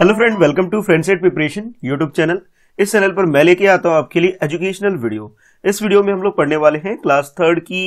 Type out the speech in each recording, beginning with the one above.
hello friend welcome to friend set preparation YouTube channel इस channel पर मैं लेके आता हूँ आपके लिए एजुकेशनल वीडियो इस वीडियो में हम लोग पढ़ने वाले हैं क्लास थर्ड की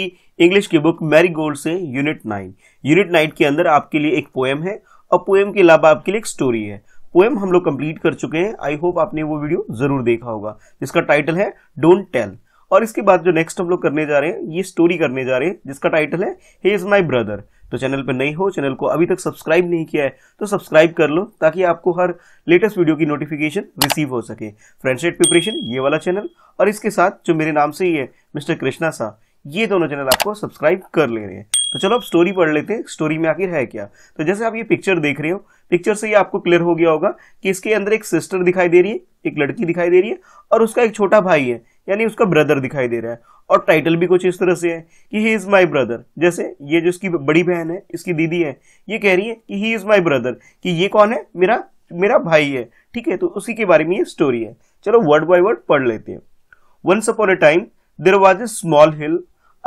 इंग्लिश की बुक मैरी गोल्ड से यूनिट नाइन यूनिट नाइन के अंदर आपके लिए एक पोएम है और पोएम के अलावा आपके लिए एक स्टोरी है पोएम हम लोग कंप्लीट कर चुके हैं आई होप आपने वो वीडियो जरूर देखा होगा जिसका टाइटल है डोंट टेल और इसके बाद जो नेक्स्ट हम लोग करने जा रहे हैं ये स्टोरी करने जा रहे हैं जिसका टाइटल है ही इज माई ब्रदर तो चैनल पर नहीं हो चैनल को अभी तक सब्सक्राइब नहीं किया है तो सब्सक्राइब कर लो ताकि आपको हर लेटेस्ट वीडियो की नोटिफिकेशन रिसीव हो सके फ्रेंडशिप प्रिपरेशन ये वाला चैनल और इसके साथ जो मेरे नाम से ही है मिस्टर कृष्णा साह ये दोनों चैनल आपको सब्सक्राइब कर ले रहे हैं तो चलो अब स्टोरी पढ़ लेते हैं स्टोरी में आखिर है क्या तो जैसे आप ये पिक्चर देख रहे हो पिक्चर से ये आपको क्लियर हो गया होगा कि इसके अंदर एक सिस्टर दिखाई दे रही है एक लड़की दिखाई दे रही है और उसका एक छोटा भाई है यानी उसका ब्रदर दिखाई दे रहा है और टाइटल भी कुछ इस तरह से है कि ही इज़ माई ब्रदर जैसे ये जो इसकी बड़ी बहन है इसकी दीदी है ये कह रही है कि ही इज़ माई ब्रदर कि ये कौन है मेरा मेरा भाई है ठीक है तो उसी के बारे में ये स्टोरी है चलो वर्ड बाय वर्ड पढ़ लेते हैं once upon a time there was a small hill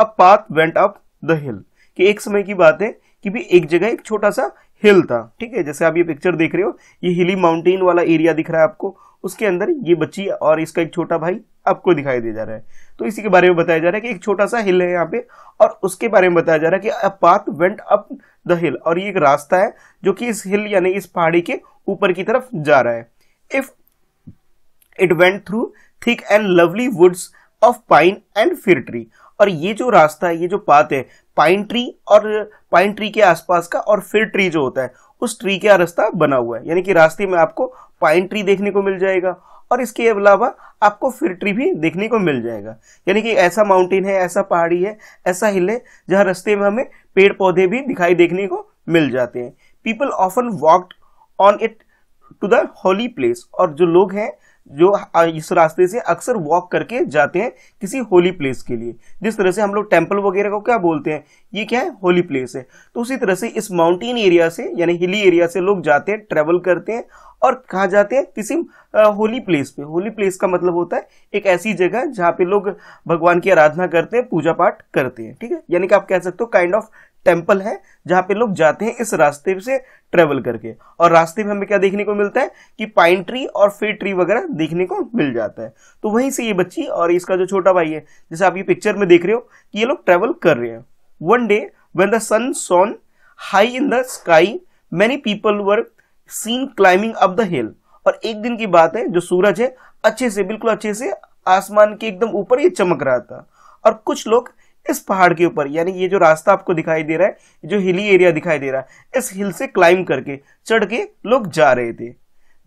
a path went up the hill कि एक समय की बात है कि भी एक जगह एक छोटा सा हिल था ठीक है जैसे आप ये पिक्चर देख रहे हो ये हिली माउंटेन वाला एरिया दिख रहा है आपको उसके अंदर ये बच्ची और इसका एक छोटा भाई आपको दिखाई दिया जा रहा है तो इसी के बारे में बताया जा रहा है कि एक छोटा सा हिल है यहाँ पे और उसके बारे में बताया जा रहा है कि a path went up the hill और ये एक रास्ता है जो कि इस हिल यानी इस पहाड़ी के ऊपर की तरफ जा रहा है if it went through thick and lovely woods of pine and fir tree और ये जो रास्ता है ये जो पाथ है पाइन ट्री और पाइन ट्री के आसपास का और फिर ट्री जो होता है उस ट्री का रास्ता बना हुआ है यानी कि रास्ते में आपको पाइन ट्री देखने को मिल जाएगा और इसके अलावा आपको फिर ट्री भी देखने को मिल जाएगा यानी कि ऐसा माउंटेन है ऐसा पहाड़ी है ऐसा हिल है जहाँ रस्ते में हमें पेड़ पौधे भी दिखाई देखने को मिल जाते हैं people often walked on it to the holy place और जो लोग हैं जो इस रास्ते से अक्सर वॉक करके जाते हैं किसी होली प्लेस के लिए जिस तरह से हम लोग टेम्पल वगैरह को क्या बोलते हैं ये क्या है होली प्लेस है तो उसी तरह से इस माउंटेन एरिया से यानी हिली एरिया से लोग जाते हैं ट्रेवल करते हैं और कहा जाते हैं किसी होली प्लेस पे होली प्लेस का मतलब होता है एक ऐसी जगह जहाँ पे लोग भगवान की आराधना करते हैं पूजा पाठ करते हैं ठीक है यानी कि आप कह सकते हो काइंड ऑफ टेम्पल है जहां पे लोग जाते हैं इस रास्ते से ट्रेवल करके और रास्ते में हमें क्या देखने को मिलता है कि पाइन ट्री और फिर ट्री वगैरह देखने को मिल जाता है तो वहीं से ये बच्ची और इसका जो छोटा भाई है जैसे आप ये पिक्चर में देख रहे हो कि ये लोग ट्रेवल कर रहे हैं one day when the sun shone high in the sky many people were seen climbing up the hill और एक दिन की बात है जो सूरज है अच्छे से बिल्कुल अच्छे से आसमान के एकदम ऊपर ये चमक रहा था और कुछ लोग इस पहाड़ के ऊपर यानी ये जो रास्ता आपको दिखाई दे रहा है जो हिली एरिया दिखाई दे रहा है इस हिल से क्लाइम करके चढ़ के लोग जा रहे थे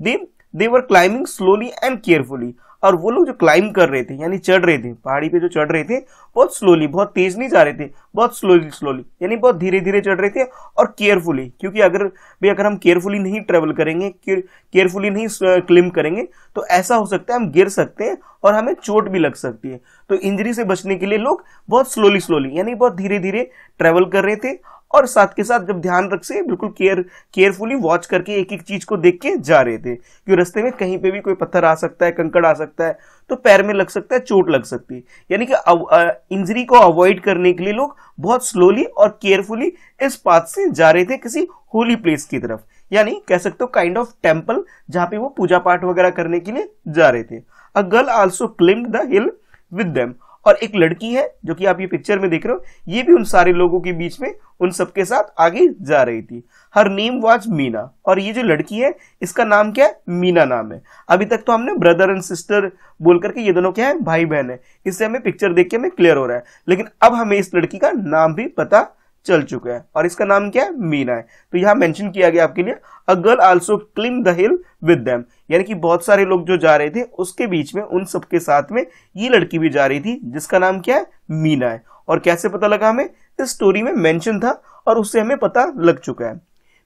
then they climbing slowly and carefully और वो लोग जो क्लाइंब कर रहे थे यानी चढ़ रहे थे पहाड़ी पे जो चढ़ रहे थे बहुत स्लोली बहुत तेज नहीं जा रहे थे बहुत स्लोली स्लोली यानी बहुत धीरे धीरे चढ़ रहे थे और केयरफुली क्योंकि अगर भाई अगर हम केयरफुली नहीं ट्रेवल करेंगे केयरफुली नहीं क्लिम करेंगे तो ऐसा हो सकता है हम गिर सकते हैं और हमें चोट भी लग सकती है तो इंजरी से बचने के लिए लोग बहुत स्लोली स्लोली यानी बहुत धीरे धीरे ट्रेवल कर रहे थे और साथ के साथ जब ध्यान रख से बिल्कुल केयर केयरफुली वॉच करके एक एक चीज को देख के जा रहे थे क्योंकि रस्ते में कहीं पे भी कोई पत्थर आ सकता है कंकड़ आ सकता है तो पैर में लग सकता है चोट लग सकती है यानी कि इंजरी को अवॉइड करने के लिए लोग बहुत स्लोली और केयरफुली इस पाथ से जा रहे थे किसी होली प्लेस की तरफ यानी कह सकते हो काइंड ऑफ टेम्पल जहां पे वो पूजा पाठ वगैरह करने के लिए जा रहे थे a girl also climbed the hill with them और एक लड़की है जो कि आप ये पिक्चर में देख रहे हो ये भी उन सारे लोगों के बीच में उन सबके साथ आगे जा रही थी हर नेम वॉज मीना और ये जो लड़की है इसका नाम क्या है मीना नाम है अभी तक तो हमने ब्रदर एंड सिस्टर बोल करके ये दोनों क्या है भाई बहन है इससे हमें पिक्चर देख के हमें क्लियर हो रहा है लेकिन अब हमें इस लड़की का नाम भी पता चल चुका है और इसका नाम क्या है मीना है तो यहाँ मेंशन किया गया आपके लिए a girl also climbed the hill with them यानी कि बहुत सारे लोग जो जा रहे थे उसके बीच में उन सबके साथ में ये लड़की भी जा रही थी जिसका नाम क्या है मीना है और कैसे पता लगा हमें इस स्टोरी में मेंशन था और उससे हमें पता लग चुका है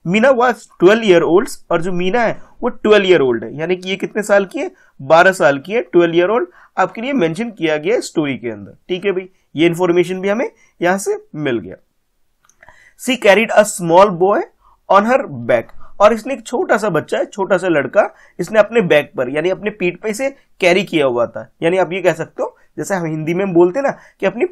Meena was twelve year old और जो मीना है वो ट्वेल्व ईयर ओल्ड है यानी कि ये कितने साल की है बारह साल की है ट्वेल्व ईयर ओल्ड आपके लिए मेंशन किया गया है स्टोरी के अंदर ठीक है भाई ये इन्फॉर्मेशन भी हमें यहाँ से मिल गया she carried a small boy on her back और इसने एक छोटा सा बच्चा है छोटा सा लड़का इसने अपने बैक पर यानी अपने पीठ पे इसे कैरी किया हुआ था यानी आप ये कह सकते हो जैसे हम हिंदी में बोलते ना कि अपनी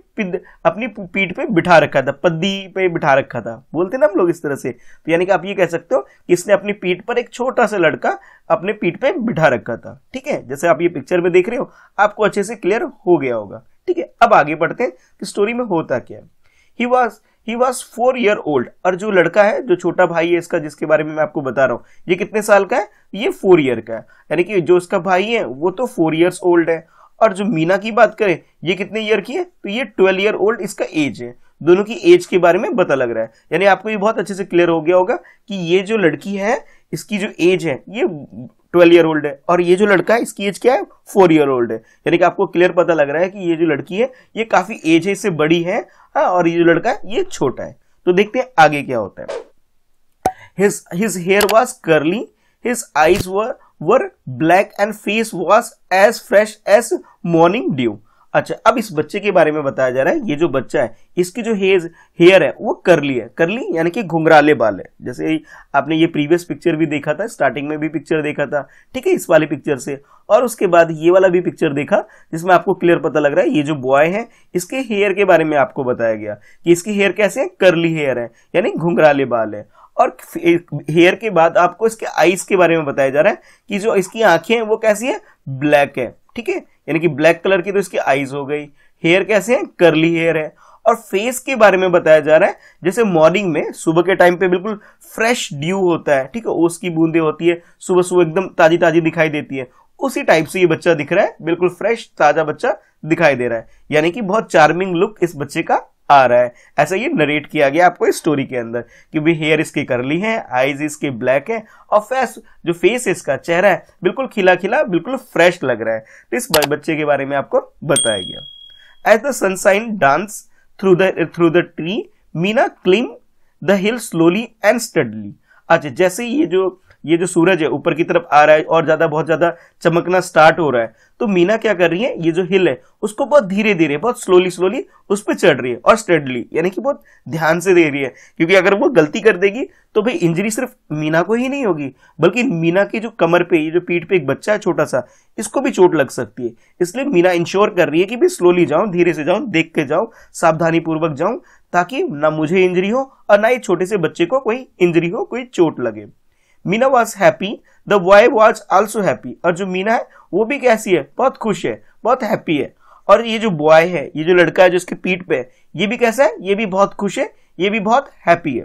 अपनी पीठ पे बिठा रखा था पद्दी पे बिठा रखा था बोलते ना हम लोग इस तरह से तो यानी कि आप ये कह सकते हो कि इसने अपनी पीठ पर एक छोटा सा लड़का अपने पीठ पे बिठा रखा था ठीक है जैसे आप ये पिक्चर में देख रहे हो आपको अच्छे से क्लियर हो गया होगा ठीक है अब आगे बढ़ते हैं कि स्टोरी में होता क्या है he was he was four year old और जो लड़का है जो छोटा भाई है इसका जिसके बारे में मैं आपको बता रहा हूँ ये कितने साल का है ये फोर ईयर का है यानी कि जो इसका भाई है वो तो फोर ईयर्स ओल्ड है और जो मीना की बात करें ये कितने ईयर की है तो ये ट्वेल्व ईयर ओल्ड इसका एज है दोनों की एज के बारे में पता लग रहा है यानी आपको ये बहुत अच्छे से क्लियर हो गया होगा कि ये जो लड़की है इसकी जो एज है ये ट्वेल्व ईयर ओल्ड है और ये जो लड़का है इसकी एज क्या है फोर ईयर ओल्ड है यानी कि आपको क्लियर पता लग रहा है कि ये जो लड़की है ये काफी एज से बड़ी है हाँ और ये जो लड़का है ये छोटा है तो देखते हैं आगे क्या होता है his his hair was curly his eyes were were black and face was as fresh as morning dew अच्छा अब इस बच्चे के बारे में बताया जा रहा है ये जो बच्चा है इसकी जो हेज हेयर है वो करली है करली यानी कि घुंघराले बाल है जैसे आपने ये प्रीवियस पिक्चर भी देखा था स्टार्टिंग में भी पिक्चर देखा था ठीक है इस वाली पिक्चर से और उसके बाद ये वाला भी पिक्चर देखा जिसमें आपको क्लियर पता लग रहा है ये जो बॉय है इसके हेयर के बारे में आपको बताया गया कि इसके हेयर कैसे है करली हेयर है यानी घुंघराले बाल है और हेयर के बाद आपको इसके आईज के बारे में बताया जा रहा है कि जो इसकी आंखें हैं वो कैसी है ब्लैक है ठीक है यानी कि ब्लैक कलर की तो इसकी आईज हो गई हेयर कैसे है करली हेयर है और फेस के बारे में बताया जा रहा है जैसे मॉर्निंग में सुबह के टाइम पे बिल्कुल फ्रेश ड्यू होता है ठीक है ओस की बूंदे होती है सुबह सुबह एकदम ताजी ताजी दिखाई देती है उसी टाइप से ये बच्चा दिख रहा है बिल्कुल फ्रेश ताजा बच्चा दिखाई दे रहा है यानी कि बहुत चार्मिंग लुक इस बच्चे का आ रहा है ऐसा ये नरेट किया गया आपको इस स्टोरी के अंदर कि भी हेयर इसके करली है आईज इसके ब्लैक है और फेस जो फेस है इसका चेहरा है बिल्कुल खिला खिला बिल्कुल फ्रेश लग रहा है तो इस बच्चे के बारे में आपको बताया गया as the sunshine dance through the through the tree Meena climbed the hill slowly and steadily अच्छा जैसे ये जो ये जो सूरज है ऊपर की तरफ आ रहा है और ज्यादा बहुत ज्यादा चमकना स्टार्ट हो रहा है तो मीना क्या कर रही है ये जो हिल है उसको बहुत धीरे धीरे बहुत स्लोली स्लोली उस पर चढ़ रही है और स्टेडली यानी कि बहुत ध्यान से दे रही है क्योंकि अगर वो गलती कर देगी तो भाई इंजरी सिर्फ मीना को ही नहीं होगी बल्कि मीना की जो कमर पे ये जो पीठ पे एक बच्चा है छोटा सा इसको भी चोट लग सकती है इसलिए मीना इंश्योर कर रही है कि भी स्लोली जाऊं धीरे से जाऊं देख के जाऊं सावधानी पूर्वक जाऊं ताकि ना मुझे इंजरी हो और ना ही छोटे से बच्चे को कोई इंजरी हो कोई चोट लगे Meena was happy the boy was also happy और जो मीना है वो भी कैसी है बहुत खुश है बहुत हैप्पी है और ये जो बॉय है ये जो लड़का है जो उसके पीठ पे है ये भी कैसा है ये भी बहुत खुश है ये भी बहुत हैप्पी है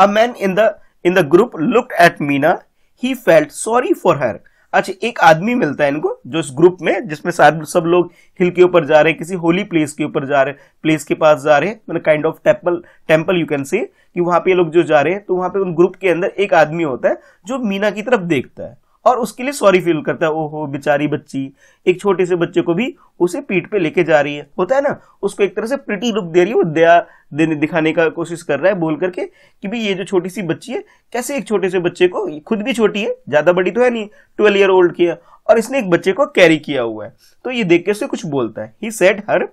a man in the in the group look at Meena he felt sorry for her अच्छा एक आदमी मिलता है इनको जो इस ग्रुप में जिसमें सब लोग हिल के ऊपर जा रहे हैं किसी होली प्लेस के ऊपर जा रहे हैं प्लेस के पास जा रहे हैं मतलब kind of temple temple you can say कि वहां पे लोग जो जा रहे हैं तो वहां पे उन ग्रुप के अंदर एक आदमी होता है जो मीना की तरफ देखता है और उसके लिए सॉरी फील करता है ओहो बेचारी बच्ची एक छोटे से बच्चे को भी उसे पीठ पे लेके जा रही है होता है ना उसको एक तरह से प्रिटी लुक दे रही है वो दया देने दिखाने का कोशिश कर रहा है बोल करके कि भाई ये जो छोटी सी बच्ची है कैसे एक छोटे से बच्चे को खुद भी छोटी है ज़्यादा बड़ी तो है नहीं ट्वेल्व ईयर ओल्ड की है और इसने एक बच्चे को कैरी किया हुआ है तो ये देख के उसे कुछ बोलता है he said her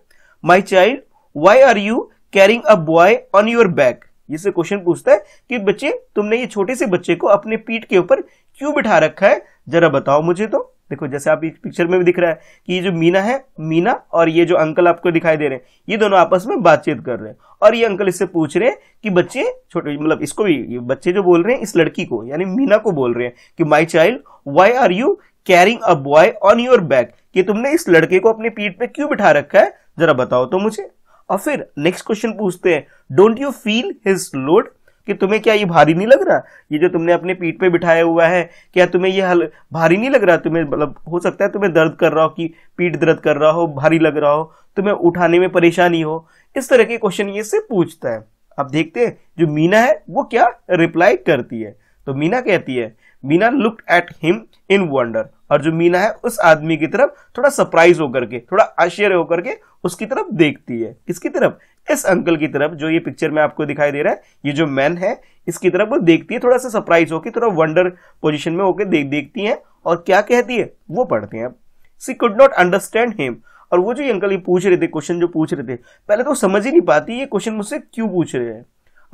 my child why are you carrying a boy on your back इससे क्वेश्चन पूछता है कि बच्चे तुमने ये छोटे से बच्चे को अपने पीठ के ऊपर क्यों बिठा रखा है जरा बताओ मुझे तो देखो जैसे आप इस पिक्चर में भी दिख रहा है कि ये जो मीना है मीना और ये जो अंकल आपको दिखाई दे रहे हैं ये दोनों आपस में बातचीत कर रहे हैं और ये अंकल इससे पूछ रहे हैं कि बच्चे छोटे मतलब इसको भी बच्चे जो बोल रहे हैं इस लड़की को यानी मीना को बोल रहे हैं कि my child why are you carrying a boy on your back कि तुमने इस लड़के को अपनी पीठ पे क्यों बिठा रखा है जरा बताओ तो मुझे और फिर नेक्स्ट क्वेश्चन पूछते हैं don't you feel his load कि तुम्हें क्या ये भारी नहीं लग रहा ये जो तुमने अपने पीठ पे बिठाया हुआ है क्या तुम्हें ये हल भारी नहीं लग रहा तुम्हें मतलब हो सकता है तुम्हें दर्द कर रहा हो कि पीठ दर्द कर रहा हो भारी लग रहा हो तुम्हें उठाने में परेशानी हो इस तरह के क्वेश्चन ये से पूछता है अब देखते हैं जो मीना है वो क्या रिप्लाई करती है तो मीना कहती है Meena look at him in wonder और जो मीना है उस आदमी की तरफ थोड़ा सरप्राइज होकर के थोड़ा आश्चर्य होकर के उसकी तरफ देखती है किसकी तरफ इस अंकल की तरफ जो ये पिक्चर में आपको दिखाई दे रहा है ये जो मैन है इसकी तरफ वो देखती है थोड़ा सा सरप्राइज होकर थोड़ा वंडर पोजिशन में होकर देख देखती है और क्या कहती है वो पढ़ते हैं she could not understand him और वो जो ये अंकल ये पूछ रहे थे क्वेश्चन जो पूछ रहे थे पहले तो समझ ही नहीं पाती ये क्वेश्चन मुझसे क्यों पूछ रहे हैं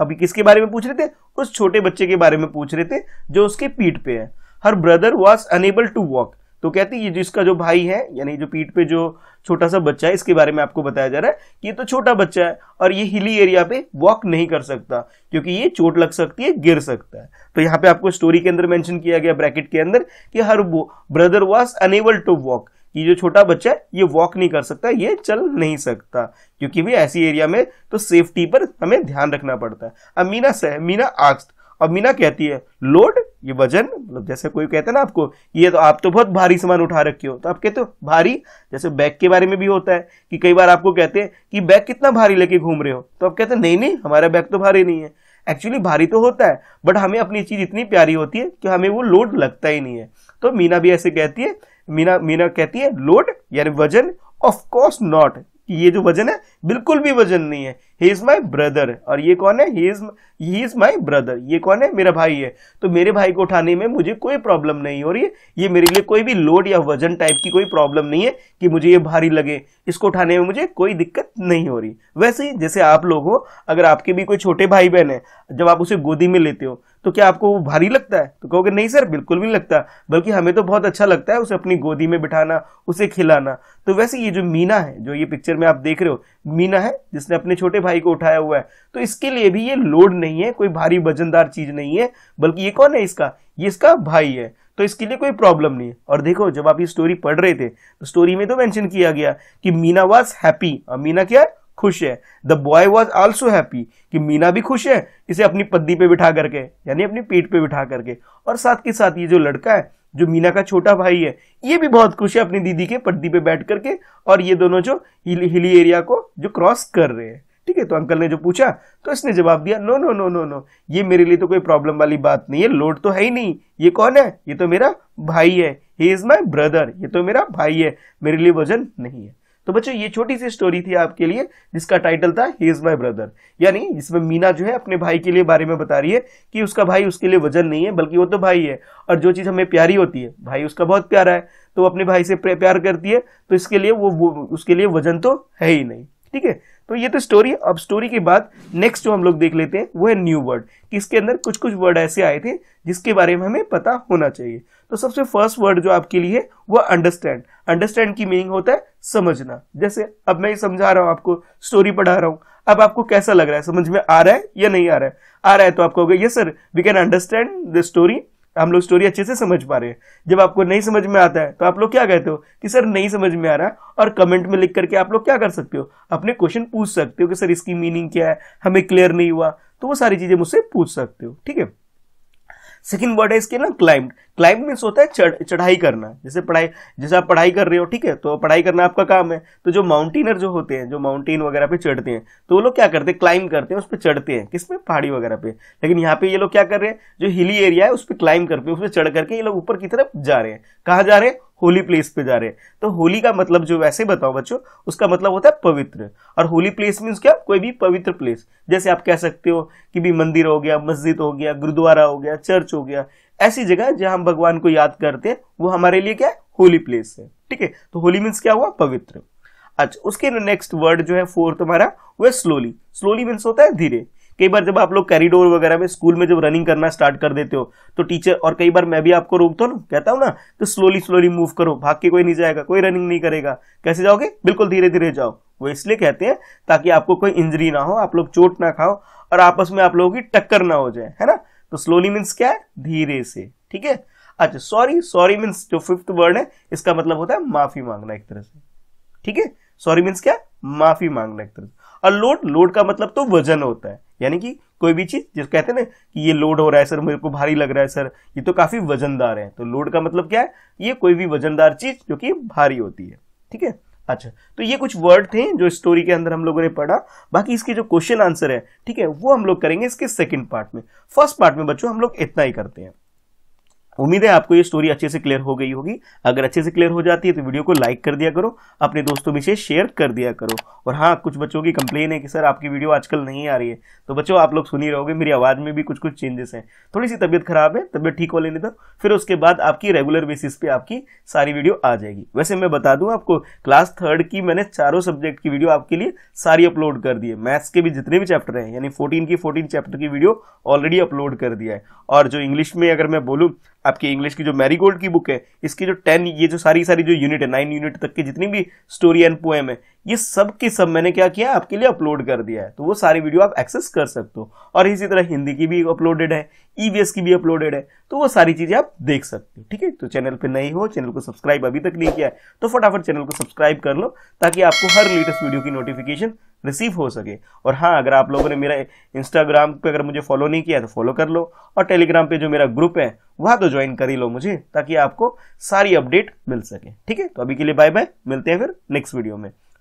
अभी किसके बारे में पूछ रहे थे उस छोटे बच्चे के बारे में पूछ रहे थे जो उसके पीठ पे है her brother was unable to walk तो कहती है जिसका जो भाई है यानी जो पीठ पे जो छोटा सा बच्चा है इसके बारे में आपको बताया जा रहा है कि ये तो छोटा बच्चा है और ये हिली एरिया पे वॉक नहीं कर सकता क्योंकि ये चोट लग सकती है गिर सकता है तो यहाँ पे आपको स्टोरी के अंदर मेंशन किया गया ब्रैकेट के अंदर कि her brother was unable to walk ये जो छोटा बच्चा है ये वॉक नहीं कर सकता ये चल नहीं सकता क्योंकि भी ऐसी एरिया में तो सेफ्टी पर हमें ध्यान रखना पड़ता है अब मीना सह मीना आस्ट और मीना कहती है लोड ये वजन मतलब जैसे कोई कहता है ना आपको ये तो आप तो बहुत भारी सामान उठा रखे हो तो आप कहते हो भारी जैसे बैग के बारे में भी होता है कि कई बार आपको कहते हैं कि बैग कितना भारी लेके घूम रहे हो तो आप कहते हैं नहीं नहीं हमारा बैग तो भारी नहीं है एक्चुअली भारी तो होता है बट हमें अपनी चीज़ इतनी प्यारी होती है कि हमें वो लोड लगता ही नहीं है तो मीना भी ऐसे कहती है मीना मीना कहती है लोड यानी वजन ऑफ कोर्स नॉट कि ये जो वजन है बिल्कुल भी वजन नहीं है ही इज माई ब्रदर और ये कौन है he is he is my brother ये कौन है मेरा भाई है तो मेरे भाई को उठाने में मुझे कोई प्रॉब्लम नहीं हो रही है ये मेरे लिए कोई भी लोड या वजन टाइप की कोई प्रॉब्लम नहीं है कि मुझे ये भारी लगे इसको उठाने में मुझे कोई दिक्कत नहीं हो रही वैसे ही जैसे आप लोग हो अगर आपके भी कोई छोटे भाई बहन है जब आप उसे गोदी में लेते हो तो क्या आपको वो भारी लगता है तो कहोगे नहीं सर बिल्कुल भी नहीं लगता बल्कि हमें तो बहुत अच्छा लगता है उसे अपनी गोदी में बिठाना उसे खिलाना तो वैसे ये जो मीना है जो ये पिक्चर में आप देख रहे हो मीना है जिसने अपने छोटे भाई को उठाया हुआ है तो इसके लिए भी ये लोड नहीं है कोई भारी वजनदार चीज नहीं है बल्कि ये कौन है इसका ये इसका भाई है तो इसके लिए कोई प्रॉब्लम नहीं है और देखो जब आप ये स्टोरी पढ़ रहे थे तो स्टोरी में तो मेंशन किया गया कि मीना वॉज हैप्पी और मीना क्या है खुश है the boy was also happy कि मीना भी खुश है इसे अपनी पद्दी पे बिठा करके यानी अपनी पीठ पे बिठा करके और साथ के साथ ये जो लड़का है जो मीना का छोटा भाई है ये भी बहुत खुश है अपनी दीदी के पद्दी पे बैठ करके और ये दोनों जो हिली हिली एरिया को जो क्रॉस कर रहे हैं ठीक है तो अंकल ने जो पूछा तो इसने जवाब दिया no no no no no ये मेरे लिए तो कोई प्रॉब्लम वाली बात नहीं है लोड तो है ही नहीं ये कौन है ये तो मेरा भाई है ही इज माई ब्रदर ये तो मेरा भाई है मेरे लिए वजन नहीं है तो बच्चों ये छोटी सी स्टोरी थी आपके लिए जिसका टाइटल था ही इज माई ब्रदर यानी जिसमें मीना जो है अपने भाई के लिए बारे में बता रही है कि उसका भाई उसके लिए वजन नहीं है बल्कि वो तो भाई है और जो चीज़ हमें प्यारी होती है भाई उसका बहुत प्यारा है तो वो अपने भाई से प्यार करती है तो इसके लिए वो, वो उसके लिए वजन तो है ही नहीं ठीक है तो ये तो स्टोरी अब स्टोरी के बाद नेक्स्ट जो हम लोग देख लेते हैं वो है न्यू वर्ड कि इसके अंदर कुछ कुछ वर्ड ऐसे आए थे जिसके बारे में हमें पता होना चाहिए तो सबसे फर्स्ट वर्ड जो आपके लिए है वो अंडरस्टैंड अंडरस्टैंड की मीनिंग होता है समझना जैसे अब मैं ये समझा रहा हूं आपको स्टोरी पढ़ा रहा हूं अब आपको कैसा लग रहा है समझ में आ रहा है या नहीं आ रहा है आ रहा है तो आप कहोगे ये sir we can understand the story हम लोग स्टोरी अच्छे से समझ पा रहे हैं जब आपको नहीं समझ में आता है तो आप लोग क्या कहते हो कि सर नहीं समझ में आ रहा है और कमेंट में लिख करके आप लोग क्या कर सकते हो अपने क्वेश्चन पूछ सकते हो कि सर इसकी मीनिंग क्या है हमें क्लियर नहीं हुआ तो वो सारी चीजें मुझसे पूछ सकते हो ठीक है सेकेंड वर्ड है इसके ना क्लाइंब क्लाइंब मीन्स होता है चढ़ चढ़ाई करना जैसे पढ़ाई जैसे आप पढ़ाई कर रहे हो ठीक है तो पढ़ाई करना आपका काम है तो जो माउंटेनर जो होते हैं जो माउंटेन वगैरह पे चढ़ते हैं तो वो लोग क्या करते हैं क्लाइंब करते हैं उस पर चढ़ते हैं किस पे पहाड़ी वगैरह पे लेकिन यहाँ पे ये लोग क्या कर रहे हैं जो हिली एरिया है उस पर क्लाइंब हैं उस पर चढ़ करके ये लोग ऊपर की तरफ जा रहे हैं कहाँ जा रहे हैं होली प्लेस पे जा रहे हैं तो होली का मतलब जो वैसे बताओ बच्चों उसका मतलब होता है पवित्र और होली प्लेस मीन्स क्या कोई भी पवित्र प्लेस जैसे आप कह सकते हो कि भी मंदिर हो गया मस्जिद हो गया गुरुद्वारा हो गया चर्च हो गया ऐसी जगह जहां हम भगवान को याद करते हैं वो हमारे लिए क्या है होली प्लेस है ठीक है तो होली मीन्स क्या हुआ पवित्र अच्छा उसके नेक्स्ट वर्ड जो है फोर्थ हमारा वो है स्लोली स्लोली मीन्स होता है धीरे कई बार जब आप लोग कैरिडोर वगैरह में स्कूल में जब रनिंग करना स्टार्ट कर देते हो तो टीचर और कई बार मैं भी आपको रोकता हूँ कहता हूँ ना तो स्लोली स्लोली मूव करो भाग के कोई नहीं जाएगा कोई रनिंग नहीं करेगा कैसे जाओगे बिल्कुल धीरे धीरे जाओ वो इसलिए कहते हैं ताकि आपको कोई इंजरी ना हो आप लोग चोट ना खाओ और आपस में आप लोगों की टक्कर ना हो जाए है ना तो स्लोली मीन्स क्या है धीरे से ठीक है अच्छा सॉरी सॉरी मीन्स जो फिफ्थ वर्ड है इसका मतलब होता है माफी मांगना एक तरह से ठीक है सॉरी मीन्स क्या माफी मांगना एक तरह से और लोड लोड का मतलब तो वजन होता है यानी कि कोई भी चीज़ जिस कहते हैं ना कि ये लोड हो रहा है सर मेरे को भारी लग रहा है सर ये तो काफ़ी वजनदार है तो लोड का मतलब क्या है ये कोई भी वजनदार चीज़ जो कि भारी होती है ठीक है अच्छा तो ये कुछ वर्ड थे जो स्टोरी के अंदर हम लोगों ने पढ़ा बाकी इसके जो क्वेश्चन आंसर है ठीक है वो हम लोग करेंगे इसके सेकंड पार्ट में फर्स्ट पार्ट में बच्चों हम लोग इतना ही करते हैं उम्मीद है आपको ये स्टोरी अच्छे से क्लियर हो गई होगी अगर अच्छे से क्लियर हो जाती है तो वीडियो को लाइक कर दिया करो अपने दोस्तों में से शेयर कर दिया करो और हाँ कुछ बच्चों की कंप्लेन है कि सर आपकी वीडियो आजकल नहीं आ रही है तो बच्चों आप लोग सुन ही रहोगे मेरी आवाज़ में भी कुछ कुछ चेंजेस हैं थोड़ी सी तबियत खराब है तबियत ठीक हो लेने तक फिर उसके बाद आपकी रेगुलर बेसिस पे आपकी सारी वीडियो आ जाएगी वैसे मैं बता दूँ आपको क्लास थर्ड की मैंने चारों सब्जेक्ट की वीडियो आपके लिए सारी अपलोड कर दी है मैथ्स के भी जितने भी चैप्टर हैं यानी फोर्टीन की फोर्टीन चैप्टर की वीडियो ऑलरेडी अपलोड कर दिया है और जो इंग्लिश में अगर मैं बोलूँ आपकी इंग्लिश की जो गोल्ड की बुक है इसकी जो टेन ये जो सारी सारी जो यूनिट है नाइन यूनिट तक की जितनी भी स्टोरी एंड पोएम है ये सब की सब मैंने क्या किया आपके लिए अपलोड कर दिया है तो वो सारी वीडियो आप एक्सेस कर सकते हो और इसी तरह हिंदी की भी अपलोडेड है ईवीएस e की भी अपलोडेड है तो वो सारी चीजें आप देख सकते हो ठीक है तो चैनल पे नई हो चैनल को सब्सक्राइब अभी तक नहीं किया है तो फटाफट चैनल को सब्सक्राइब कर लो ताकि आपको हर लेटेस्ट वीडियो की नोटिफिकेशन रिसीव हो सके और हाँ अगर आप लोगों ने मेरा इंस्टाग्राम पे अगर मुझे फॉलो नहीं किया तो फॉलो कर लो और टेलीग्राम पे जो मेरा ग्रुप है वहाँ तो ज्वाइन कर ही लो मुझे ताकि आपको सारी अपडेट मिल सके ठीक है तो अभी के लिए बाय बाय मिलते हैं फिर नेक्स्ट वीडियो में